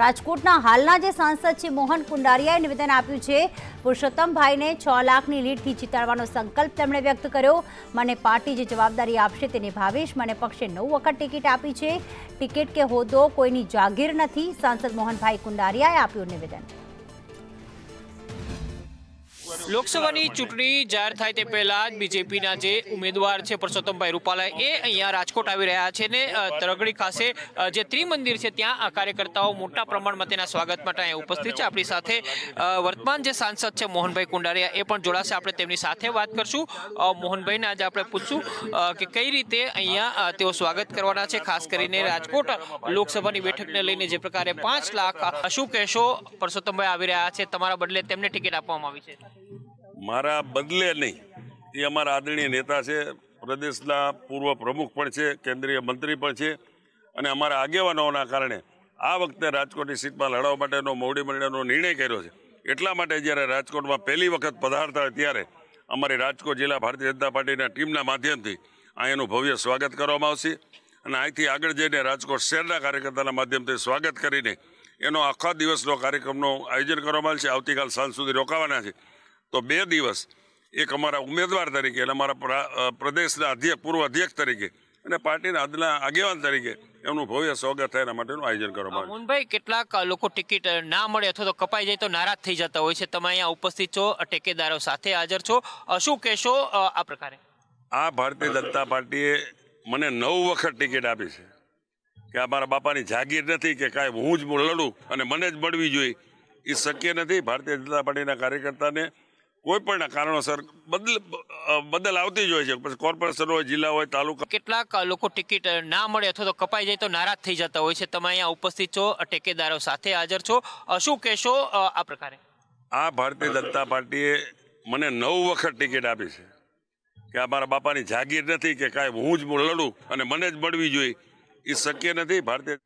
રાજકોટના હાલના જે સાંસદ છે મોહન કુંડારિયાએ નિવેદન આપ્યું છે પુરુષોત્તમભાઈને છ લાખની લીડથી જીતાડવાનો સંકલ્પ તેમણે વ્યક્ત કર્યો મને પાર્ટી જે જવાબદારી આપશે તેને નિભાવીશ મને પક્ષે નવ વખત ટિકિટ આપી છે ટિકિટ કે હોદ્દો કોઈની જાગીર નથી સાંસદ મોહનભાઈ કુંડારિયાએ આપ્યું નિવેદન લોકસભાની ચૂંટણી જાહેર થાય તે પહેલાં જ બીજેપીના જે ઉમેદવાર છે પરસોત્તમભાઈ રૂપાલા એ અહીંયા રાજકોટ આવી રહ્યા છે ને તરગડી ખાસે જે ત્રિમંદિર છે ત્યાં કાર્યકર્તાઓ મોટા પ્રમાણમાં તેના સ્વાગત માટે અહીંયા ઉપસ્થિત છે આપણી સાથે વર્તમાન જે સાંસદ છે મોહનભાઈ કુંડારિયા એ પણ જોડાશે આપણે તેમની સાથે વાત કરશું મોહનભાઈને આજે આપણે પૂછશું કે કઈ રીતે અહીંયા તેઓ સ્વાગત કરવાના છે ખાસ કરીને રાજકોટ લોકસભાની બેઠકને લઈને જે પ્રકારે પાંચ લાખ શું કહેશો પરસોત્તમભાઈ આવી રહ્યા છે તમારા બદલે તેમને ટિકિટ આપવામાં આવી છે મારા બદલે નહીં એ અમારા આદરણીય નેતા છે પ્રદેશના પૂર્વ પ્રમુખ પણ છે કેન્દ્રીય મંત્રી પણ છે અને અમારા આગેવાનોના કારણે આ વખતે રાજકોટની સીટમાં લડવા માટેનો મોવડી મંડળનો નિર્ણય કર્યો છે એટલા માટે જ્યારે રાજકોટમાં પહેલી વખત પધારતા હોય ત્યારે અમારી રાજકોટ જિલ્લા ભારતીય જનતા પાર્ટીના ટીમના માધ્યમથી અહીંયાનું ભવ્ય સ્વાગત કરવામાં આવશે અને અહીંથી આગળ જઈને રાજકોટ શહેરના કાર્યકર્તાના માધ્યમથી સ્વાગત કરીને એનો આખા દિવસનો કાર્યક્રમનો આયોજન કરવામાં આવશે આવતીકાલ સાંજ સુધી રોકાવાના છે તો બે દિવસ એક અમારા ઉમેદવાર તરીકે એટલે અમારા પ્રદેશના અધ્યક્ષ પૂર્વ અધ્યક્ષ તરીકે અને પાર્ટીના આજના આગેવાન તરીકે એમનું ભવ્ય સ્વાગત થાય એના માટેનું આયોજન કરવામાં આવ્યું મોહનભાઈ કેટલાક લોકો ટિકિટ ના મળે અથવા તો કપાઈ જાય તો નારાજ થઈ જતા હોય છે તમે અહીંયા ઉપસ્થિત છો ટેકેદારો સાથે હાજર છો શું કહેશો આ પ્રકારે આ ભારતીય જનતા પાર્ટીએ મને નવ વખત ટિકિટ આપી છે કે અમારા બાપાની જાગીર નથી કે કાંઈ હું જ લડું અને મને જ મળવી જોઈએ એ શક્ય નથી ભારતીય જનતા પાર્ટીના કાર્યકર્તાને કોઈ પણ કારણોસર બદલ બદલ આવતી જ હોય છે પછી કોર્પોરેશન હોય જિલ્લા હોય તાલુકા કેટલાક લોકો ટિકિટ ના મળે અથવા તો કપાઈ જાય તો નારાજ થઈ જતા હોય છે તમે અહીંયા ઉપસ્થિત છો ટેકેદારો સાથે હાજર છો શું કહેશો આ પ્રકારે આ ભારતીય જનતા પાર્ટીએ મને નવ વખત ટિકિટ આપી છે કે આ મારા બાપાની જાગીર નથી કે કાંઈ હું જ લડું અને મને જ મળવી જોઈએ એ શક્ય નથી ભારતીય